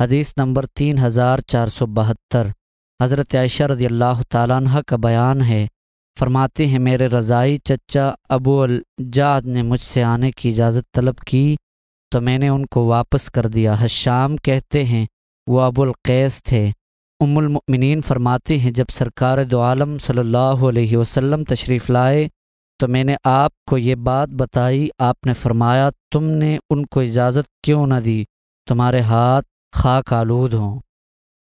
हदीस नंबर तीन हज़ार चार सौ बहत्तर हज़रत आयशा रदी अल्लाह तह का बयान है फरमाते हैं मेरे रज़ाई चचा अबू जाद ने मुझसे आने की इजाज़त तलब की तो मैंने उनको वापस कर दिया हशाम कहते हैं वो अबुल कैस थे उमुलमिन फरमाते हैं जब सरकार दो आलम सल्लल्लाहु अलैहि वसल्लम तशरीफ़ लाए तो मैंने आपको ये बात बताई आपने फरमाया तुमने उनको इजाज़त क्यों न दी तुम्हारे हाथ खाक आलूद हों